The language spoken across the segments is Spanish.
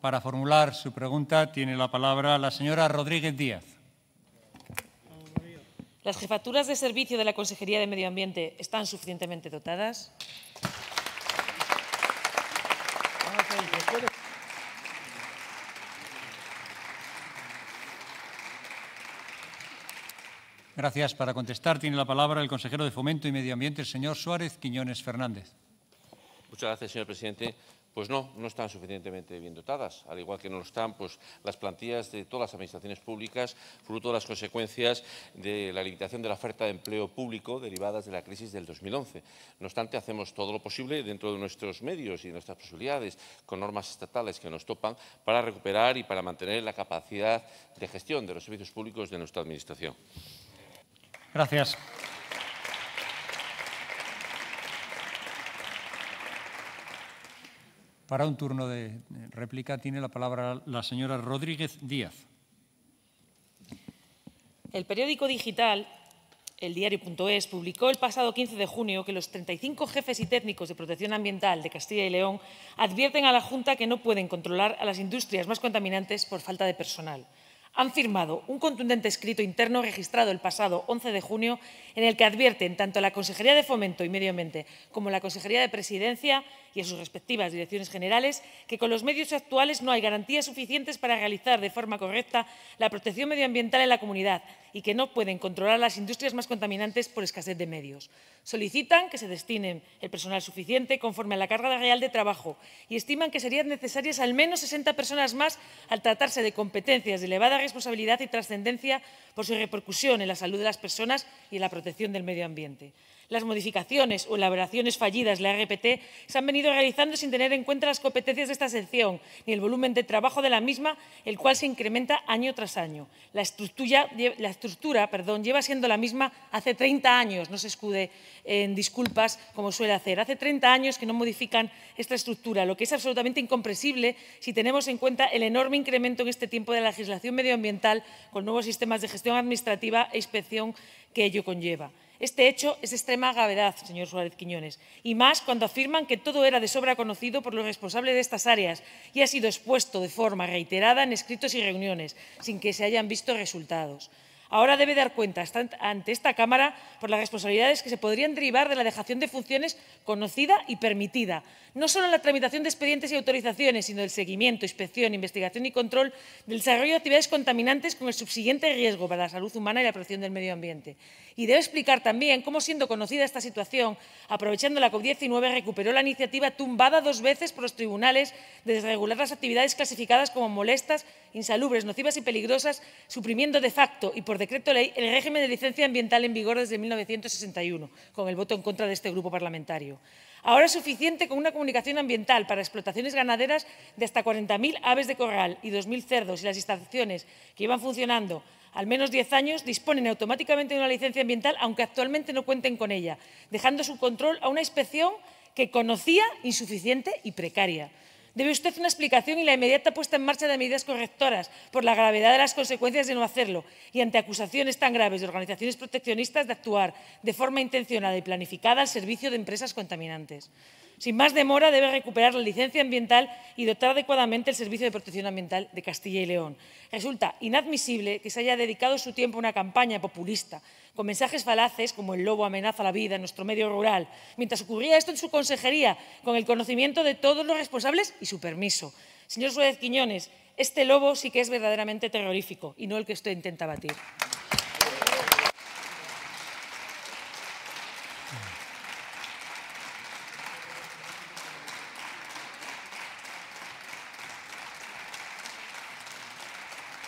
Para formular su pregunta tiene la palabra la señora Rodríguez Díaz. ¿Las jefaturas de servicio de la Consejería de Medio Ambiente están suficientemente dotadas? Gracias. Para contestar tiene la palabra el consejero de Fomento y Medio Ambiente, el señor Suárez Quiñones Fernández. Muchas gracias, señor presidente. Pues no, no están suficientemente bien dotadas, al igual que no lo están pues, las plantillas de todas las administraciones públicas, fruto de las consecuencias de la limitación de la oferta de empleo público derivadas de la crisis del 2011. No obstante, hacemos todo lo posible dentro de nuestros medios y nuestras posibilidades, con normas estatales que nos topan, para recuperar y para mantener la capacidad de gestión de los servicios públicos de nuestra Administración. Gracias. Para un turno de réplica tiene la palabra la señora Rodríguez Díaz. El periódico digital El Diario.es publicó el pasado 15 de junio que los 35 jefes y técnicos de protección ambiental de Castilla y León advierten a la Junta que no pueden controlar a las industrias más contaminantes por falta de personal. Han firmado un contundente escrito interno registrado el pasado 11 de junio en el que advierten tanto a la Consejería de Fomento y Medio Ambiente como a la Consejería de Presidencia y a sus respectivas direcciones generales que con los medios actuales no hay garantías suficientes para realizar de forma correcta la protección medioambiental en la comunidad y que no pueden controlar las industrias más contaminantes por escasez de medios. Solicitan que se destinen el personal suficiente conforme a la carga real de trabajo y estiman que serían necesarias al menos 60 personas más al tratarse de competencias de elevada responsabilidad y trascendencia por su repercusión en la salud de las personas y en la protección del medio ambiente. Las modificaciones o elaboraciones fallidas de la RPT se han venido realizando sin tener en cuenta las competencias de esta sección ni el volumen de trabajo de la misma, el cual se incrementa año tras año. La estructura, perdón, lleva siendo la misma hace 30 años, no se escude en disculpas como suele hacer. Hace 30 años que no modifican esta estructura, lo que es absolutamente incomprensible si tenemos en cuenta el enorme incremento en este tiempo de la legislación medioambiental con nuevos sistemas de gestión administrativa e inspección que ello conlleva. Este hecho es de extrema gravedad, señor Suárez Quiñones, y más cuando afirman que todo era de sobra conocido por los responsables de estas áreas y ha sido expuesto de forma reiterada en escritos y reuniones, sin que se hayan visto resultados. Ahora debe dar cuenta ante esta Cámara por las responsabilidades que se podrían derivar de la dejación de funciones conocida y permitida, no solo en la tramitación de expedientes y autorizaciones, sino del seguimiento, inspección, investigación y control del desarrollo de actividades contaminantes con el subsiguiente riesgo para la salud humana y la protección del medio ambiente. Y debe explicar también cómo, siendo conocida esta situación, aprovechando la COVID-19, recuperó la iniciativa tumbada dos veces por los tribunales de desregular las actividades clasificadas como molestas, insalubres, nocivas y peligrosas, suprimiendo de facto y por decreto ley el régimen de licencia ambiental en vigor desde 1961, con el voto en contra de este grupo parlamentario. Ahora es suficiente con una comunicación ambiental para explotaciones ganaderas de hasta 40.000 aves de corral y 2.000 cerdos y las instalaciones que iban funcionando al menos 10 años disponen automáticamente de una licencia ambiental, aunque actualmente no cuenten con ella, dejando su control a una inspección que conocía insuficiente y precaria. Debe usted una explicación y la inmediata puesta en marcha de medidas correctoras por la gravedad de las consecuencias de no hacerlo y ante acusaciones tan graves de organizaciones proteccionistas de actuar de forma intencionada y planificada al servicio de empresas contaminantes. Sin más demora, debe recuperar la licencia ambiental y dotar adecuadamente el Servicio de Protección Ambiental de Castilla y León. Resulta inadmisible que se haya dedicado su tiempo a una campaña populista, con mensajes falaces como el lobo amenaza la vida en nuestro medio rural, mientras ocurría esto en su consejería, con el conocimiento de todos los responsables y su permiso. Señor Suárez Quiñones, este lobo sí que es verdaderamente terrorífico y no el que usted intenta batir.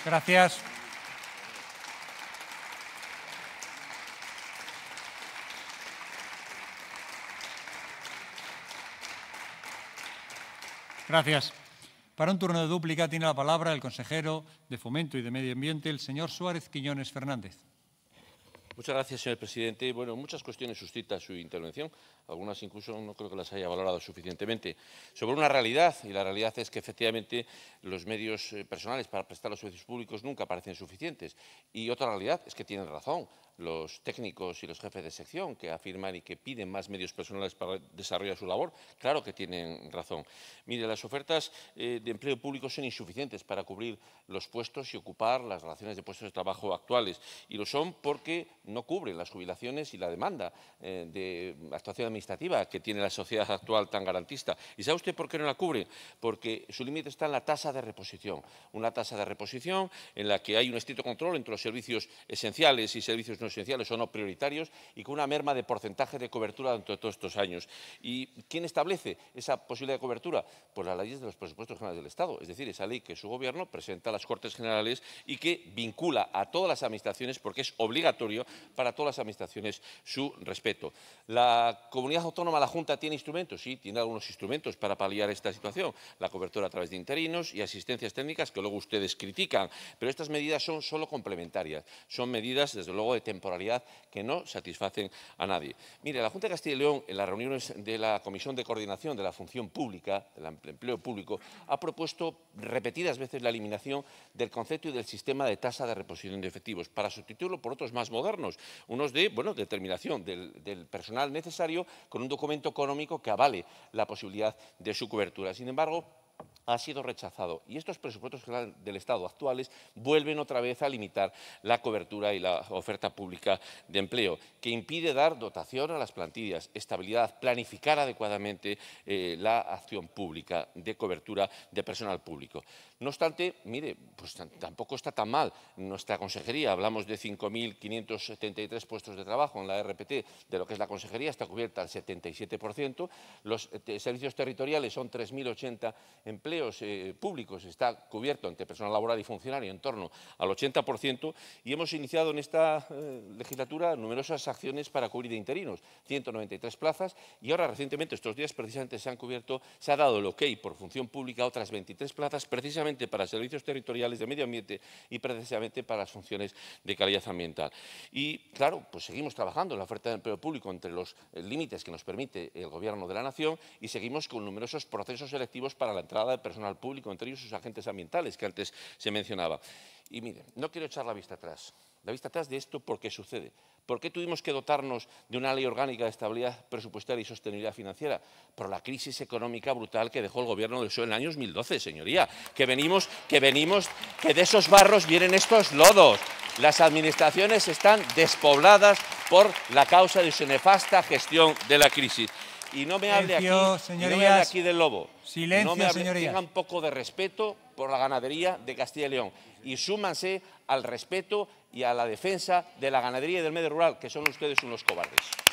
Gracias. Gracias. Para un turno de dúplica tiene la palabra el consejero de Fomento y de Medio Ambiente, el señor Suárez Quiñones Fernández. Muchas gracias, señor presidente. Bueno, muchas cuestiones suscita su intervención algunas incluso no creo que las haya valorado suficientemente, sobre una realidad, y la realidad es que efectivamente los medios eh, personales para prestar los servicios públicos nunca parecen suficientes. Y otra realidad es que tienen razón los técnicos y los jefes de sección que afirman y que piden más medios personales para desarrollar su labor, claro que tienen razón. Mire, las ofertas eh, de empleo público son insuficientes para cubrir los puestos y ocupar las relaciones de puestos de trabajo actuales, y lo son porque no cubren las jubilaciones y la demanda eh, de actuación administrativa administrativa que tiene la sociedad actual tan garantista. ¿Y sabe usted por qué no la cubre? Porque su límite está en la tasa de reposición. Una tasa de reposición en la que hay un estricto control entre los servicios esenciales y servicios no esenciales o no prioritarios y con una merma de porcentaje de cobertura durante todos estos años. ¿Y quién establece esa posibilidad de cobertura? Pues las leyes de los presupuestos generales del Estado, es decir, esa ley que su gobierno presenta a las Cortes Generales y que vincula a todas las administraciones porque es obligatorio para todas las administraciones su respeto. La comunidad autónoma, la Junta, tiene instrumentos? Sí, tiene algunos instrumentos para paliar esta situación. La cobertura a través de interinos y asistencias técnicas que luego ustedes critican. Pero estas medidas son solo complementarias. Son medidas, desde luego, de temporalidad que no satisfacen a nadie. Mire, la Junta de Castilla y León, en las reuniones de la Comisión de Coordinación de la Función Pública, del Empleo Público, ha propuesto repetidas veces la eliminación del concepto y del sistema de tasa de reposición de efectivos para sustituirlo por otros más modernos, unos de bueno, determinación del, del personal necesario con un documento económico que avale la posibilidad de su cobertura. Sin embargo, ha sido rechazado. Y estos presupuestos del Estado actuales vuelven otra vez a limitar la cobertura y la oferta pública de empleo, que impide dar dotación a las plantillas, estabilidad, planificar adecuadamente eh, la acción pública de cobertura de personal público. No obstante, mire, pues tampoco está tan mal nuestra consejería. Hablamos de 5.573 puestos de trabajo en la RPT, de lo que es la consejería, está cubierta el 77%. Los eh, servicios territoriales son 3.080 empleos eh, públicos está cubierto entre personal laboral y funcionario en torno al 80% y hemos iniciado en esta eh, legislatura numerosas acciones para cubrir de interinos, 193 plazas y ahora recientemente, estos días precisamente se han cubierto, se ha dado el ok por función pública a otras 23 plazas precisamente para servicios territoriales de medio ambiente y precisamente para las funciones de calidad ambiental. Y claro, pues seguimos trabajando en la oferta de empleo público entre los eh, límites que nos permite el Gobierno de la Nación y seguimos con numerosos procesos selectivos para la entrada de personal público, entre ellos sus agentes ambientales, que antes se mencionaba. Y mire, no quiero echar la vista atrás, la vista atrás de esto ¿por qué sucede. ¿Por qué tuvimos que dotarnos de una ley orgánica de estabilidad presupuestaria y sostenibilidad financiera? Por la crisis económica brutal que dejó el gobierno del PSOE en el año 2012, señoría. Que venimos, que venimos, que de esos barros vienen estos lodos. Las administraciones están despobladas por la causa de su nefasta gestión de la crisis. Y no me hable aquí, del lobo. Silencio, no me Tengan un poco de respeto por la ganadería de Castilla y León. Y súmanse al respeto y a la defensa de la ganadería y del medio rural, que son ustedes unos cobardes.